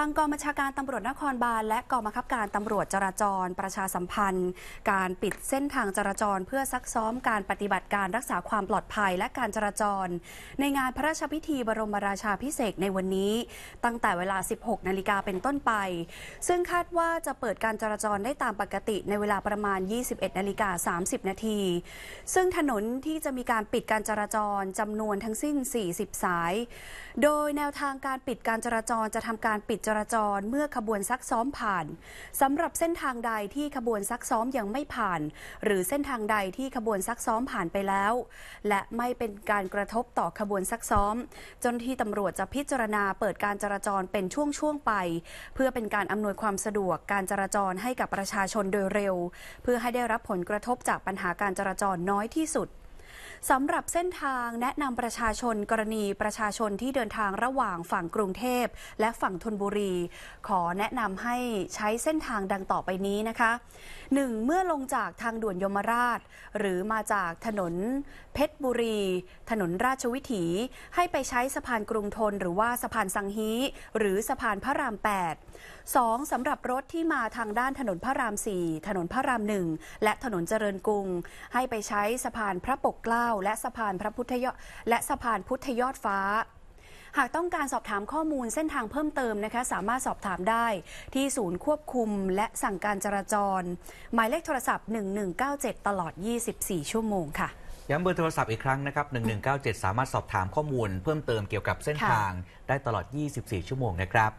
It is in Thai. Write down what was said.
างกองบัญชาการตำรวจนครบาลและกองบังคับการตำรวจจราจร ประชาสัมพันธ์ การปิดเส้นทางจราจรเพื่อซักซ้อมการปฏิบัติการรักษาความปลอดภัยและการจราจร ในงานพระราชพิธีบรมราชาพิเศษในวันนี้ตั้งแต่เวลา 16 นาฬิกาเป็นต้นไป ซึ่งคาดว่าจะเปิดการจราจรได้ตามปกติ ในเวลาประมาณ 21 นาฬิกา 30 นาทีซึ่งถนนที่จะมีการปิดการจราจรจำนวนทั้งสิ้น 40 สาย โดยแนวทางการปิดการจราจรจะทำการปิดจราจรเมื่อขบวนซักซ้อมผ่านสำหรับเส้นทางใดที่ขบวนซักซ้อมยังไม่ผ่าน หรือเส้นทางใดที่ขบวนซักซ้อมผ่านไปแล้ว และไม่เป็นการกระทบต่อขบวนซักซ้อมจนที่ตำรวจจะพิจารณาเปิดการจราจรเป็นช่วงๆไป เพื่อเป็นการอำนวยความสะดวกการจราจรให้กับประชาชนโดยเร็ว เพื่อให้ได้รับผลกระทบจากปัญหาการจราจรน้อยที่สุดสำหรับเส้นทางแนะนำประชาชนกรณีประชาชนที่เดินทางระหว่างฝั่งกรุงเทพและฝั่งธนบุรี ขอแนะนำให้ใช้เส้นทางดังต่อไปนี้นะคะ 1. เมื่อลงจากทางด่วนยมราช หรือมาจากถนน เพชรบุรี ถนนราชวิถี ให้ไปใช้สะพานกรุงทน หรือว่าสะพานสังฮีหรือสะพานพระราม 8 2. สำหรับรถที่มาทางด้านถนนพระราม4ถนนพระราม1และถนนเจริญกรุง ให้ไปใช้สะพานพระปกเกล้าาและสะพานพระพุทธยอดและสะพานพุทธยอดฟ้า หากต้องการสอบถามข้อมูลเส้นทางเพิ่มเติมนะคะสามารถสอบถามได้ที่ศูนย์ควบคุมและสั่งการจราจรหมายเลขโทรศัพท์ 1197ตลอด 24 ชั่วโมงค่ะย้ำเบอร์โทรศัพท์อีกครั้งนะครับ1197 สามารถสอบถามข้อมูล เพิ่มเติมเกี่ยวกับเส้นทาง ได้ตลอด 24 ชั่วโมงนะครับ